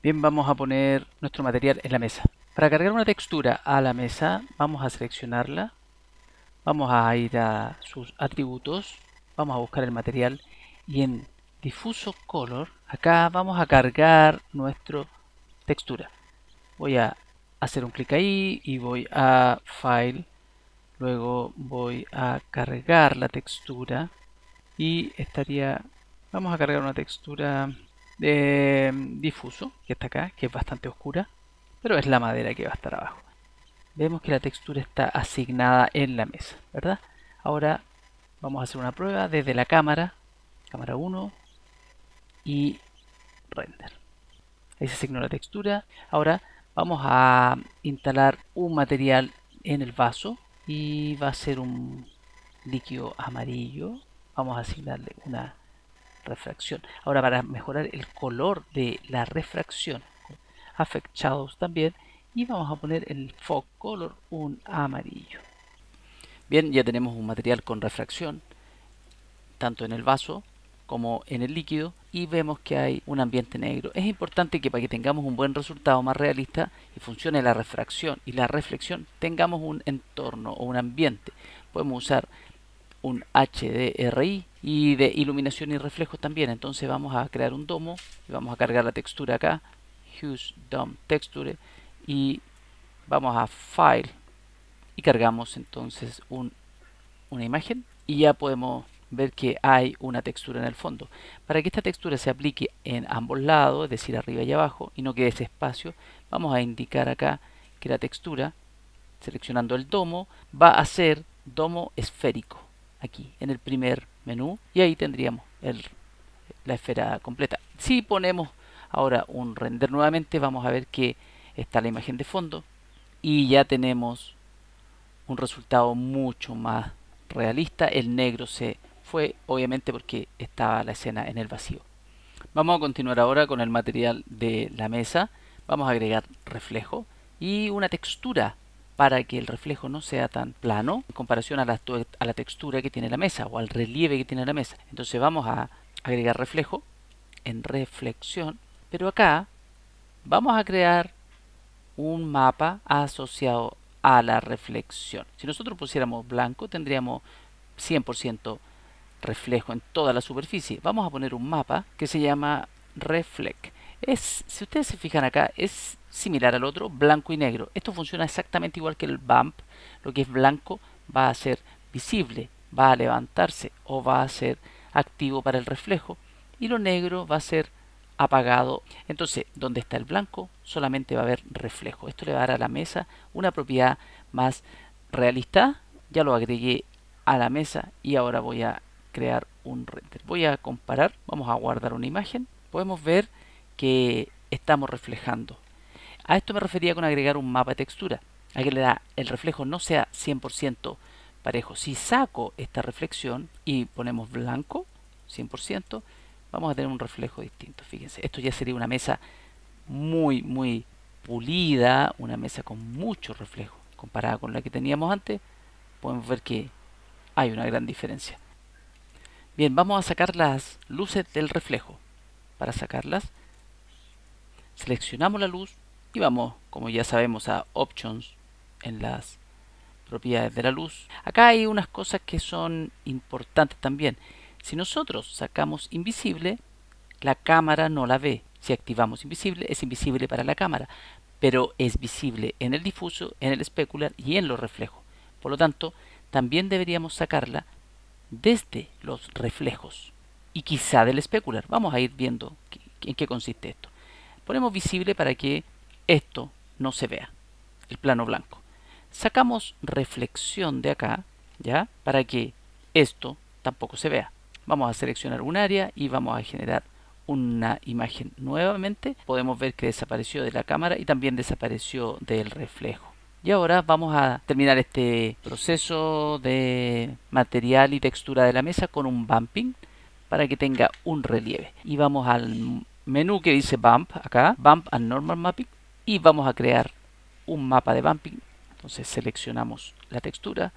Bien, vamos a poner nuestro material en la mesa. Para cargar una textura a la mesa, vamos a seleccionarla. Vamos a ir a sus atributos. Vamos a buscar el material y en difuso color, acá vamos a cargar nuestra textura. Voy a hacer un clic ahí y voy a File. Luego voy a cargar la textura y estaría... Vamos a cargar una textura eh, difuso, que está acá, que es bastante oscura, pero es la madera que va a estar abajo. Vemos que la textura está asignada en la mesa, ¿verdad? Ahora vamos a hacer una prueba desde la cámara, cámara 1 y render. Ahí se asignó la textura. Ahora vamos a instalar un material en el vaso y va a ser un líquido amarillo. Vamos a asignarle una refracción. Ahora para mejorar el color de la refracción, afectados también, y vamos a poner el Fog Color un amarillo. Bien, ya tenemos un material con refracción, tanto en el vaso como en el líquido y vemos que hay un ambiente negro. Es importante que para que tengamos un buen resultado más realista y funcione la refracción y la reflexión, tengamos un entorno o un ambiente. Podemos usar un HDRI y de iluminación y reflejos también. Entonces vamos a crear un domo y vamos a cargar la textura acá, Huge Dome Texture y vamos a File y cargamos entonces una imagen y ya podemos ver que hay una textura en el fondo. Para que esta textura se aplique en ambos lados, es decir, arriba y abajo, y no quede ese espacio, vamos a indicar acá que la textura, seleccionando el domo, va a ser domo esférico aquí en el primer menú y ahí tendríamos la esfera completa. Si ponemos ahora un render nuevamente vamos a ver que está la imagen de fondo y ya tenemos un resultado mucho más realista. El negro se fue obviamente porque estaba la escena en el vacío. Vamos a continuar ahora con el material de la mesa. Vamos a agregar reflejo y una textura para que el reflejo no sea tan plano en comparación a la, textura que tiene la mesa o al relieve que tiene la mesa. Entonces vamos a agregar reflejo en reflexión, pero acá vamos a crear un mapa asociado a la reflexión. Si nosotros pusiéramos blanco tendríamos 100% reflejo en toda la superficie. Vamos a poner un mapa que se llama reflect es, si ustedes se fijan acá, es similar al otro, blanco y negro. Esto funciona exactamente igual que el bump. Lo que es blanco va a ser visible, va a levantarse o va a ser activo para el reflejo. Y lo negro va a ser apagado. Entonces, donde está el blanco, solamente va a haber reflejo. Esto le va a dar a la mesa una propiedad más realista. Ya lo agregué a la mesa y ahora voy a crear un render. Voy a comparar, vamos a guardar una imagen. Podemos ver que estamos reflejando. A esto me refería con agregar un mapa de textura, a que le da el reflejo no sea 100% parejo. Si saco esta reflexión y ponemos blanco, 100%, vamos a tener un reflejo distinto. Fíjense, esto ya sería una mesa muy, muy pulida, una mesa con mucho reflejo. Comparada con la que teníamos antes, podemos ver que hay una gran diferencia. Bien, vamos a sacar las luces del reflejo. Para sacarlas, Seleccionamos la luz y vamos, como ya sabemos, a Options en las propiedades de la luz. Acá hay unas cosas que son importantes también. Si nosotros sacamos invisible, la cámara no la ve. Si activamos invisible, es invisible para la cámara, pero es visible en el difuso, en el especular y en los reflejos. Por lo tanto, también deberíamos sacarla desde los reflejos y quizá del especular. Vamos a ir viendo en qué consiste esto. Ponemos visible para que esto no se vea, el plano blanco. Sacamos reflexión de acá, ¿ya? Para que esto tampoco se vea. Vamos a seleccionar un área y vamos a generar una imagen nuevamente. Podemos ver que desapareció de la cámara y también desapareció del reflejo. Y ahora vamos a terminar este proceso de material y textura de la mesa con un bumping para que tenga un relieve. Y vamos al menú que dice Bump acá, Bump and Normal Mapping, y vamos a crear un mapa de bumping. Entonces seleccionamos la textura,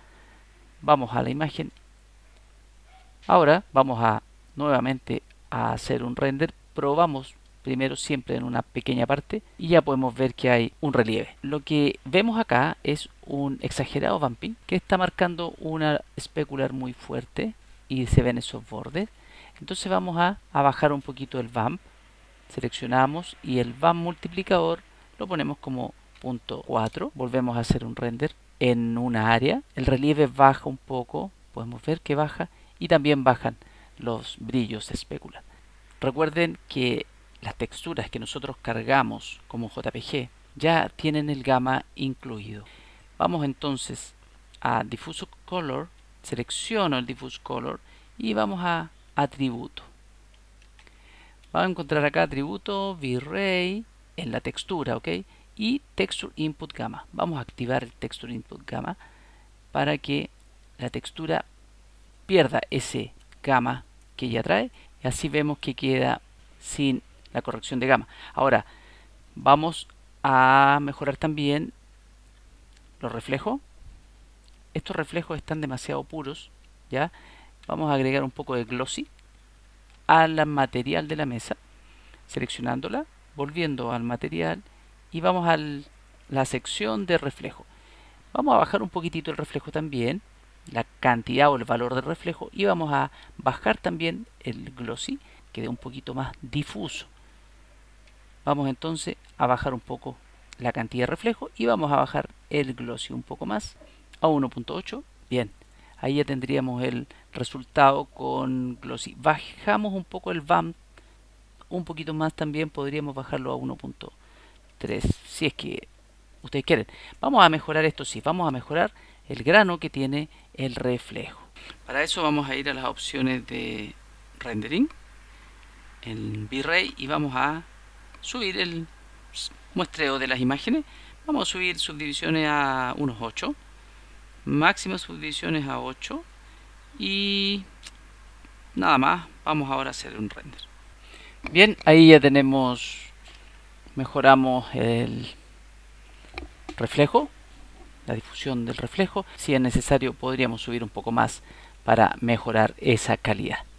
vamos a la imagen. Ahora vamos a nuevamente a hacer un render, probamos primero siempre en una pequeña parte y ya podemos ver que hay un relieve. Lo que vemos acá es un exagerado bumping que está marcando una especular muy fuerte y se ven esos bordes. Entonces vamos a bajar un poquito el bump seleccionamos y el van multiplicador lo ponemos como punto 4, volvemos a hacer un render en una área, el relieve baja un poco, podemos ver que baja y también bajan los brillos especula Recuerden que las texturas que nosotros cargamos como JPG ya tienen el gamma incluido. Vamos entonces a Diffuse Color, selecciono el Diffuse Color y vamos a Atributo. Vamos a encontrar acá atributo virrey en la textura, ¿ok? Y texture input gamma. Vamos a activar el texture input gamma para que la textura pierda ese gamma que ya trae y así vemos que queda sin la corrección de gamma. Ahora vamos a mejorar también los reflejos. Estos reflejos están demasiado puros, ¿ya? Vamos a agregar un poco de glossy al material de la mesa, seleccionándola, volviendo al material y vamos a la sección de reflejo. Vamos a bajar un poquitito el reflejo también, la cantidad o el valor del reflejo y vamos a bajar también el glossy, que de un poquito más difuso. Vamos entonces a bajar un poco la cantidad de reflejo y vamos a bajar el glossy un poco más a 1.8. Bien, Ahí ya tendríamos el resultado con Glossy. Bajamos un poco el BAM, un poquito más también, podríamos bajarlo a 1.3, si es que ustedes quieren. Vamos a mejorar esto, si vamos a mejorar el grano que tiene el reflejo. Para eso vamos a ir a las opciones de rendering, el V-Ray y vamos a subir el muestreo de las imágenes. Vamos a subir subdivisiones a unos 8 máxima subdivisión es a 8 y nada más vamos ahora a hacer un render bien ahí ya tenemos mejoramos el reflejo la difusión del reflejo si es necesario podríamos subir un poco más para mejorar esa calidad